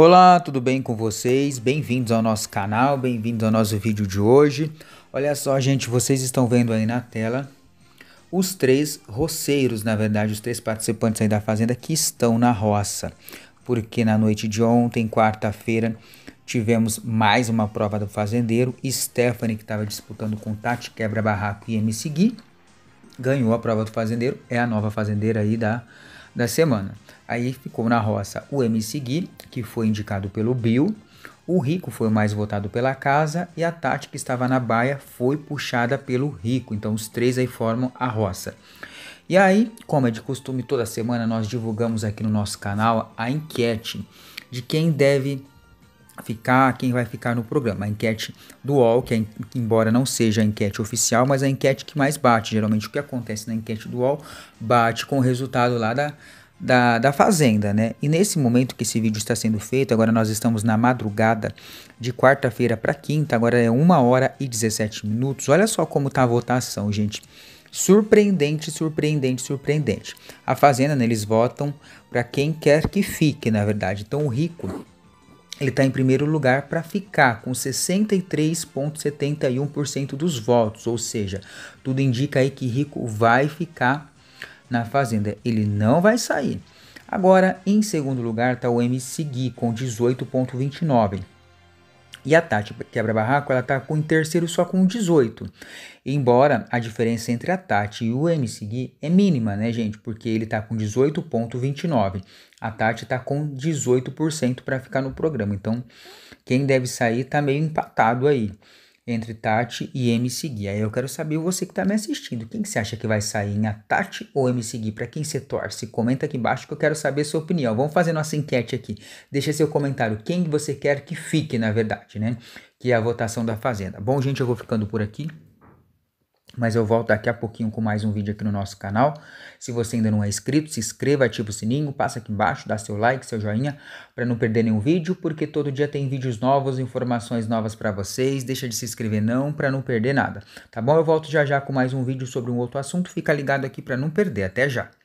Olá, tudo bem com vocês? Bem-vindos ao nosso canal, bem-vindos ao nosso vídeo de hoje. Olha só, gente, vocês estão vendo aí na tela os três roceiros, na verdade, os três participantes aí da fazenda que estão na roça. Porque na noite de ontem, quarta-feira, tivemos mais uma prova do fazendeiro. Stephanie, que estava disputando com Tati Quebra Barraco e me seguir, ganhou a prova do fazendeiro. É a nova fazendeira aí da da semana. Aí ficou na roça o MC Gui, que foi indicado pelo Bill, o Rico foi o mais votado pela casa e a Tati, que estava na baia, foi puxada pelo Rico. Então os três aí formam a roça. E aí, como é de costume, toda semana nós divulgamos aqui no nosso canal a enquete de quem deve ficar, quem vai ficar no programa. A enquete do UOL, que é, embora não seja a enquete oficial, mas é a enquete que mais bate. Geralmente o que acontece na enquete do UOL bate com o resultado lá da, da, da Fazenda, né? E nesse momento que esse vídeo está sendo feito, agora nós estamos na madrugada de quarta-feira para quinta, agora é 1 hora e 17 minutos. Olha só como está a votação, gente. Surpreendente, surpreendente, surpreendente. A Fazenda, né, eles votam para quem quer que fique, na verdade. Então o rico ele está em primeiro lugar para ficar com 63,71% dos votos, ou seja, tudo indica aí que Rico vai ficar na Fazenda, ele não vai sair. Agora, em segundo lugar, está o MC Gui com 18,29%. E a Tati Quebra-Barraco, ela tá com, em terceiro só com 18. Embora a diferença entre a Tati e o MC Gui é mínima, né, gente? Porque ele tá com 18,29. A Tati tá com 18% para ficar no programa. Então, quem deve sair tá meio empatado aí entre Tati e MC Gui. Aí eu quero saber você que está me assistindo, quem que você acha que vai sair, em Tati ou MC Gui? Para quem você torce, comenta aqui embaixo que eu quero saber sua opinião. Vamos fazer nossa enquete aqui. Deixa seu comentário, quem você quer que fique, na verdade, né? Que é a votação da Fazenda. Bom, gente, eu vou ficando por aqui. Mas eu volto daqui a pouquinho com mais um vídeo aqui no nosso canal. Se você ainda não é inscrito, se inscreva, ativa o sininho, passa aqui embaixo, dá seu like, seu joinha para não perder nenhum vídeo, porque todo dia tem vídeos novos, informações novas para vocês. Deixa de se inscrever não para não perder nada, tá bom? Eu volto já já com mais um vídeo sobre um outro assunto. Fica ligado aqui para não perder. Até já.